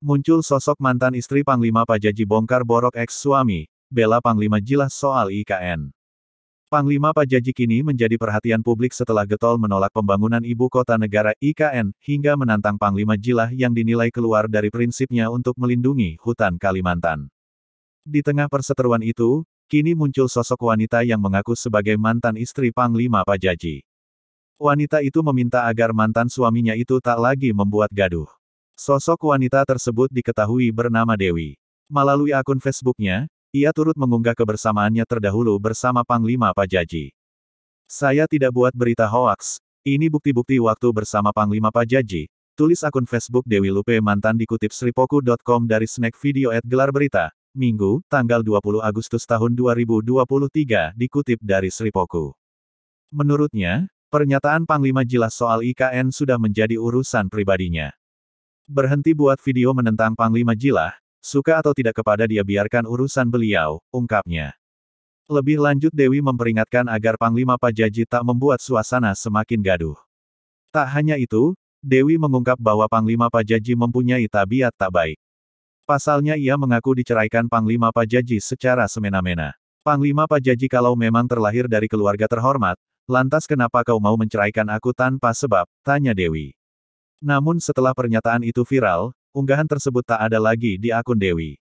Muncul sosok mantan istri Panglima Pajaji bongkar borok ex-suami, bela Panglima Jilas soal IKN. Panglima Pajaji kini menjadi perhatian publik setelah getol menolak pembangunan ibu kota negara IKN, hingga menantang Panglima Jilah yang dinilai keluar dari prinsipnya untuk melindungi hutan Kalimantan. Di tengah perseteruan itu, kini muncul sosok wanita yang mengaku sebagai mantan istri Panglima Pajaji. Wanita itu meminta agar mantan suaminya itu tak lagi membuat gaduh. Sosok wanita tersebut diketahui bernama Dewi. Melalui akun Facebooknya, ia turut mengunggah kebersamaannya terdahulu bersama Panglima Pajaji. Saya tidak buat berita hoaks, ini bukti-bukti waktu bersama Panglima Pajaji, tulis akun Facebook Dewi Lupe mantan dikutip sripoku.com dari snack video at gelar berita, Minggu, tanggal 20 Agustus tahun 2023, dikutip dari Sripoku. Menurutnya, pernyataan Panglima jelas soal IKN sudah menjadi urusan pribadinya. Berhenti buat video menentang Panglima Jilah, suka atau tidak kepada dia biarkan urusan beliau, ungkapnya. Lebih lanjut Dewi memperingatkan agar Panglima Pajaji tak membuat suasana semakin gaduh. Tak hanya itu, Dewi mengungkap bahwa Panglima Pajaji mempunyai tabiat tak baik. Pasalnya ia mengaku diceraikan Panglima Pajaji secara semena-mena. Panglima Pajaji kalau memang terlahir dari keluarga terhormat, lantas kenapa kau mau menceraikan aku tanpa sebab? Tanya Dewi. Namun setelah pernyataan itu viral, unggahan tersebut tak ada lagi di akun Dewi.